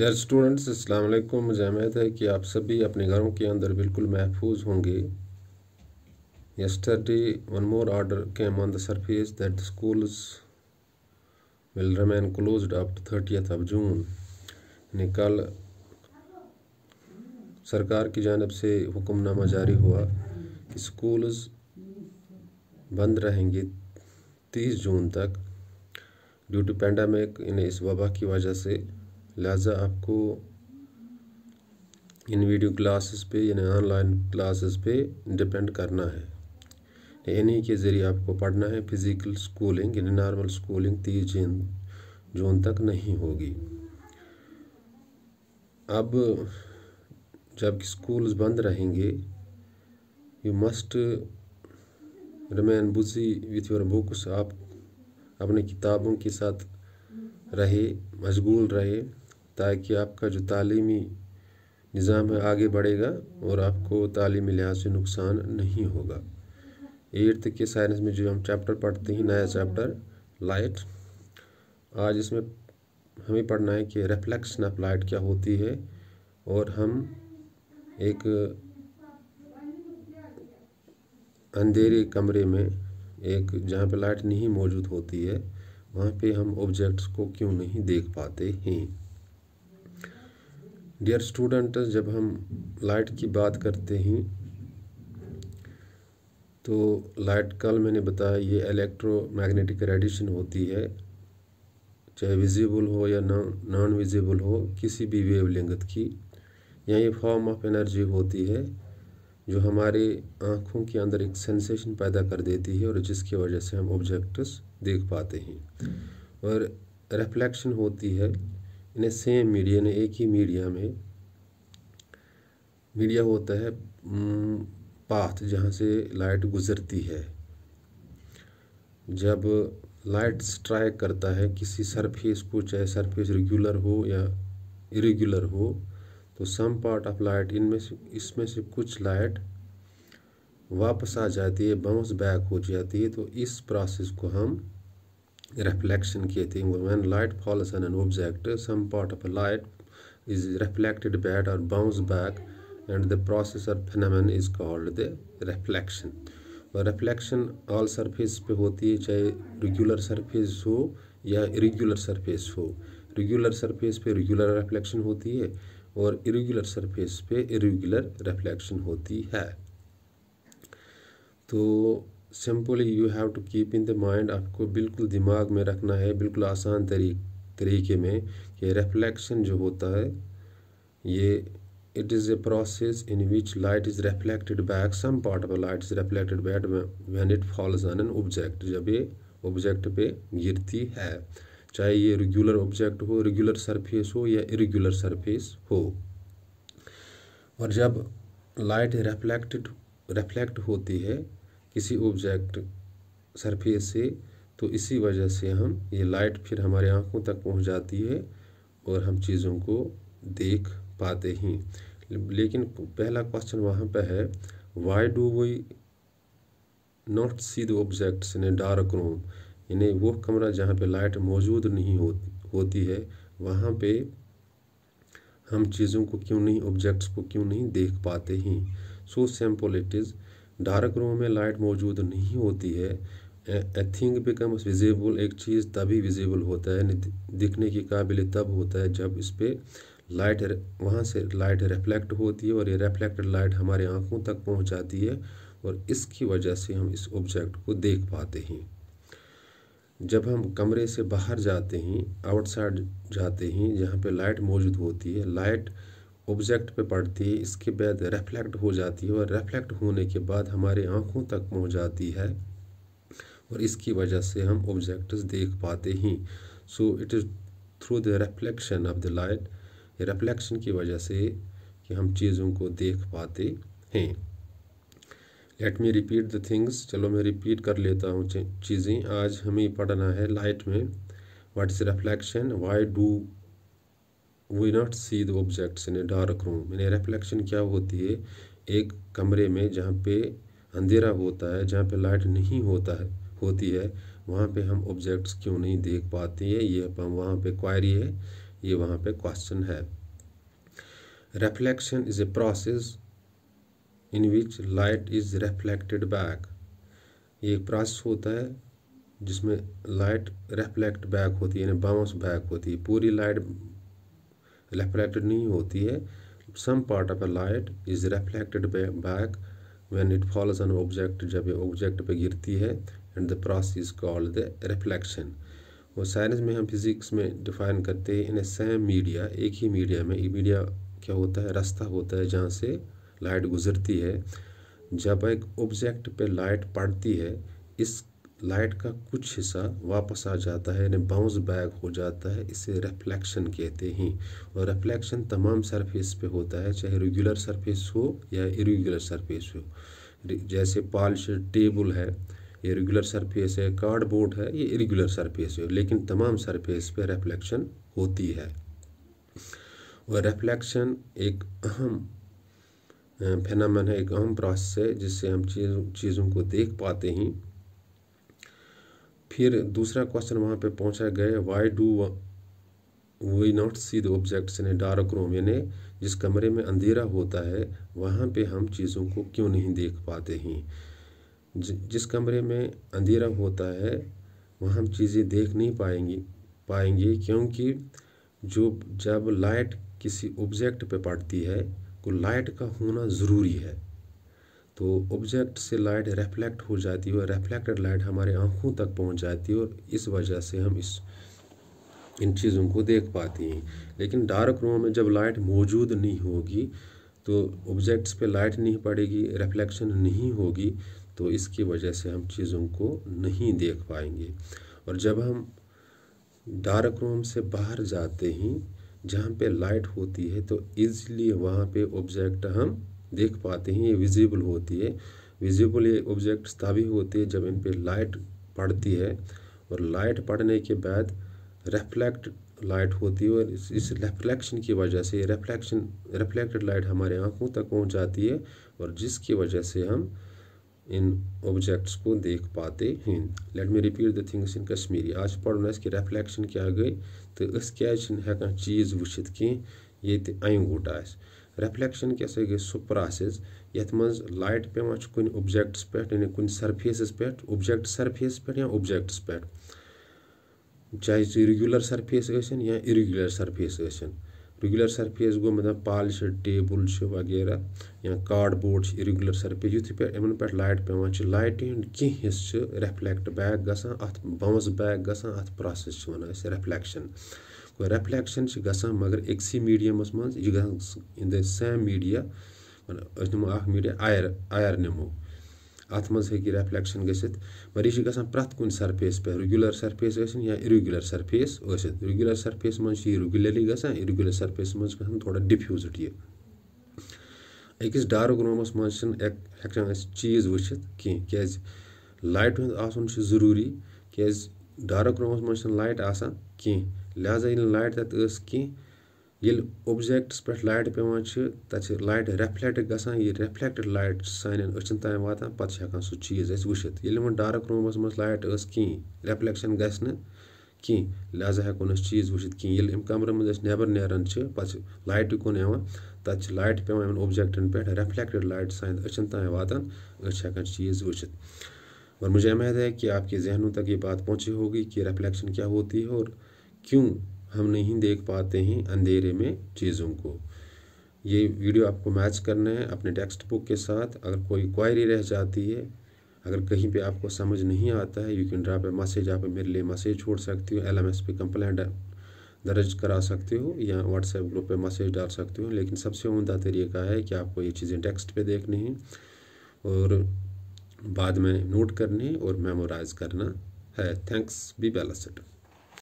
dear students अस्सलाम वालेकुम मुझे उम्मीद है कि आप सभी अपने घरों के अंदर बिल्कुल महफूज होंगे yesterday one more order came on the surface that the will remain remain up up to 30th यानी कल सरकार की जानब से हुक्मनामा जारी हुआ कि स्कूल्स बंद रहेंगे 30 जून तक ड्यू टू पैंडमिक यानी इस वबा की वजह से लिहाजा आपको इन वीडियो क्लासेस पे यानी ऑनलाइन क्लासेस पे डिपेंड करना है इन्हीं के ज़रिए आपको पढ़ना है फिज़िकल स्कूलिंग यानी नॉर्मल स्कूलिंग तीस जून जून तक नहीं होगी अब जब स्कूल्स बंद रहेंगे you must remain busy with your books आप अपने किताबों के साथ रहे मशगूल रहे ताकि आपका जो तालीमी निज़ाम है आगे बढ़ेगा और आपको तालीमी लिहाज से नुकसान नहीं होगा एट्थ के साइंस में जो हम चैप्टर पढ़ते हैं नया चैप्टर लाइट आज इसमें हमें पढ़ना है कि रिफ्लेक्शन ऑफ लाइट क्या होती है और हम एक अंधेरे कमरे में एक जहाँ पे लाइट नहीं मौजूद होती है वहाँ पे हम ऑब्जेक्ट्स को क्यों नहीं देख पाते हैं डियर स्टूडेंट जब हम लाइट की बात करते हैं तो लाइट कल मैंने बताया ये इलेक्ट्रोमैग्नेटिक रेडिएशन होती है चाहे विजिबल हो या नॉन विजिबल हो किसी भी वेव लेंगथ की या ये फॉर्म ऑफ एनर्जी होती है जो हमारे आँखों के अंदर एक सेंसेशन पैदा कर देती है और जिसकी वजह से हम ऑब्जेक्ट्स देख पाते हैं और रिफ्लेक्शन होती है यानी सेम मीडिया यानी एक ही मीडिया में मीडिया होता है पाथ जहाँ से लाइट गुजरती है जब लाइट स्ट्राइक करता है किसी सरफेस को चाहे सरफेस रेगुलर हो या इरेगुलर हो तो सम पार्ट ऑफ लाइट इनमें से इसमें से कुछ लाइट वापस आ जाती है बाउंस बैक हो जाती है तो इस प्रोसेस को हम रिफ्लेक्शन किए थे when light falls an an object some part of a light is reflected back और bounce back and the process और phenomenon is called the reflection और रिफ्लेक्शन ऑल सरफेस पे होती है चाहे रेगुलर सरफेस हो या इरेगुलर सरफेस हो रेगुलर सरफेस पे रेगुलर रिफ्लेक्शन होती है और इरेगुलर सरफेस पे इरेगुलर रिफ्लेक्शन होती है तो simply you have to keep in the mind आपको बिल्कुल दिमाग में रखना है बिल्कुल आसान तरी तरीके में कि रिफ्लेक्शन जो होता है ये it is a process in which light is reflected back some part of light is reflected reflected back it falls on an object जब ये ऑब्जेक्ट पे गिरती है चाहे ये रेगुलर ऑब्जेक्ट हो रेगुलर सरफेस हो या इरेगुलर सरफेस हो और जब लाइट रिफ्लेक्टेड रिफ्लेक्ट होती है किसी ऑब्जेक्ट सरफेस से तो इसी वजह से हम ये लाइट फिर हमारे आँखों तक पहुँच जाती है और हम चीज़ों को देख पाते हैं लेकिन पहला क्वेश्चन वहाँ पर है why do we not see the objects in a dark room यानी वो कमरा जहाँ पे लाइट मौजूद नहीं होती होती है वहाँ पे हम चीज़ों को क्यों नहीं ऑब्जेक्ट्स को क्यों नहीं देख पाते हैं so simple it is dark room में लाइट मौजूद नहीं होती है ए थिंग बिकम्स विजिबल एक चीज़ तभी विजिबल होता है दिखने की काबिल तब होता है जब इस पर लाइट वहाँ से लाइट रिफ्लेक्ट होती है और ये रिफ्लेक्टेड लाइट हमारे आँखों तक पहुँच जाती है और इसकी वजह से हम इस ऑब्जेक्ट को देख पाते हैं जब हम कमरे से बाहर जाते हैं आउटसाइड जाते हैं जहाँ पे लाइट मौजूद होती है लाइट ऑब्जेक्ट पे पड़ती है इसके बाद रिफ्लेक्ट हो जाती है और रिफ्लेक्ट होने के बाद हमारे आँखों तक पहुँच जाती है और इसकी वजह से हम ऑब्जेक्ट्स देख पाते हैं so it is through the reflection of the light reflection की वजह से कि हम चीज़ों को देख पाते हैं let me repeat the things चलो मैं रिपीट कर लेता हूँ चीज़ें आज हमें पढ़ना है लाइट में what is reflection why do we not see the objects in a dark room यानी रिफ्लेक्शन क्या होती है एक कमरे में जहाँ पे अंधेरा होता है जहाँ पे लाइट नहीं होता है होती है वहाँ पे हम ऑब्जेक्ट्स क्यों नहीं देख पाते हैं ये वहाँ पे क्वायरी है ये वहाँ पे क्वेश्चन है reflection is a process in which light is reflected back ये एक प्रोसेस होता है जिसमें लाइट रिफ्लेक्ट बैक होती है यानी बाउंस बैक होती है पूरी लाइट रिफ्लेक्टेड नहीं होती है some part of a light is reflected back when it falls on object जब ये ऑब्जेक्ट पे गिरती है and the process is called the reflection वो साइंस में हम फिज़िक्स में डिफाइन करते हैं इन ए सेम मीडिया एक ही मीडिया में ये मीडिया क्या होता है रास्ता होता है जहाँ से लाइट गुजरती है जब एक ऑब्जेक्ट पे लाइट पड़ती है इस लाइट का कुछ हिस्सा वापस आ जाता है यानी बाउंस बैक हो जाता है इसे रिफ्लेक्शन कहते हैं और रिफ्लेक्शन तमाम सरफेस पे होता है चाहे रेगुलर सरफेस हो या इरेगुलर सरफेस हो जैसे पॉलिश टेबल है ये रेगुलर सरफेस है कार्डबोर्ड है ये इरेगुलर सरफेस है लेकिन तमाम सरफेस पे रिफ्लेक्शन होती है और रिफ्लेक्शन एक अहम फेनामन है एक अहम प्रोसेस है जिससे हम चीज़ चीज़ों को देख पाते हैं फिर दूसरा क्वेश्चन वहाँ पे पहुँचा गए why do we not see the objects in dark room यानी जिस कमरे में अंधेरा होता है वहाँ पे हम चीज़ों को क्यों नहीं देख पाते हैं जिस कमरे में अंधेरा होता है वहाँ हम चीज़ें देख नहीं पाएंगे पाएंगे क्योंकि जो जब लाइट किसी ऑब्जेक्ट पे पड़ती है तो लाइट का होना ज़रूरी है तो ऑब्जेक्ट से लाइट रिफ्लेक्ट हो जाती है और रेफ्लेक्टेड लाइट हमारे आँखों तक पहुँच जाती है और इस वजह से हम इस इन चीज़ों को देख पाते हैं लेकिन डार्क रूम में जब लाइट मौजूद नहीं होगी तो ऑब्जेक्ट्स पे लाइट नहीं पड़ेगी रिफ्लेक्शन नहीं होगी तो इसकी वजह से हम चीज़ों को नहीं देख पाएंगे और जब हम डार्क रूम से बाहर जाते हैं जहाँ पे लाइट होती है तो ईज़िली वहाँ पे ऑब्जेक्ट हम देख पाते हैं ये विजिबल होती है विजिबल ये ऑब्जेक्ट्स तभी होते हैं जब इन पर लाइट पड़ती है और लाइट पड़ने के बाद रिफ्लेक्ट लाइट होती है और इस, रिफ्लेक्शन की वजह से रिफ्लेक्शन रिफ्लेक्टेड लाइट हमारे आँखों तक पहुँच जाती है और जिसकी वजह से हम इन ऑब्जेक्ट्स को देख पाते हैं let me repeat the things in Kashmiri आज ना तो कि रिफ्लेक्शन क्या गई तो अस क्या हेकान चीज़ वुचित कह ये अंगूट आ रिफ्लेक्शन क्या सा गई सुपर आसेज यथ मज लाइट पे कुन ऑब्जेक्ट्स पे कुन सरफेसस पे ऑब्जेक्ट सरफेस पे या ऑब्जेक्ट्स पे चाहे रेगुलर सरफेस ऐसन या इरेगुलर सरफेस ऐसन रेगुलर सरफेस गो मतलब पालिश टेबल से वगैरह या कार्डबोर्ड से इरेगुलर सरफेस यूथ पे इमन पे लाइट पे मच लाइट इन की हिस से रिफ्लेक्ट बैक गसा अथ बाउंस बैक गसा अथ प्रोसेस से वना रिफ्लेक्शन رٮ۪فلیکشَن چھِ گژھان مگر أکسٕے میٖڈیَمَس منٛز یہِ چھِ گژھان اِن دَ سیم میٖڈیا أسۍ نِمو اَکھ میٖڈیا اَیَر اَیَر نِمو اَتھ منٛز ہیٚکہِ یہِ رٮ۪فلیکشَن گٔژھِتھ مگر یہِ چھِ گژھان پرٛٮ۪تھ کُنہِ سَرفیس پٮ۪ٹھ رِگیوٗلَر سَرفیس ٲسِنۍ یا اِرِگیوٗلَر سَرفیس ٲسِتھ رِگیوٗلَر سَرفیس منٛز چھِ یہِ رِگیوٗلَرلی گژھان اِرِگیوٗلَر سَرفیسَس منٛز چھِ گژھان تھوڑا ڈِفیوٗزٕڈ یہِ أکِس ڈارٕک روٗمَس منٛز چھِنہٕ ہٮ۪کان أسۍ چیٖز وٕچھِتھ کینٛہہ کیٛازِ لایٹہِ ہُنٛد آسُن چھُ ضٔروٗری کیٛازِ ڈارٕک روٗمَس منٛز چھِنہٕ لایٹ آسان کینٛہہ लिहाजा ये लाट तत् ये ऑब्जेक्ट्स पे लाइट पे तथा लाट रिफ्लेक्ट ग ये रिफ्लेक्टेड सान अच्छन तम वा पे हाँ सू चीज अच्छी ये वो डार्क रूमस मे लाट कहीं रिफ्लेक्शन ग कहीं लिहाजा हेको ना चीज वह कम कमर मेबर नेरान पे लाट कुन यहाँ तत् लाट पे ऑब्जेक्टन पे रिफ्लेक्टेड लाट सान अच्छन तम वा अच्छी चीज वह और मुझे उम्मीद है कि आपके जहनों तक ये बात पहुँची होगी कि रिफ्लेक्शन क्या होती है और क्यों हम नहीं देख पाते हैं अंधेरे में चीज़ों को ये वीडियो आपको मैच करना है अपने टेक्स्ट बुक के साथ अगर कोई क्वायरी रह जाती है अगर कहीं पे आपको समझ नहीं आता है you can drop a message आप मेरे लिए मैसेज छोड़ सकती हो एल एम एस पे कंप्लेंट दर्ज करा सकते हो या व्हाट्सएप ग्रुप पे मैसेज डाल सकते हो लेकिन सबसे उमदा तरीका है कि आपको ये चीज़ें टेक्स्ट पे देखनी है और बाद में नोट करनी और मेमोराइज करना है थैंक्स बी बैलेंसड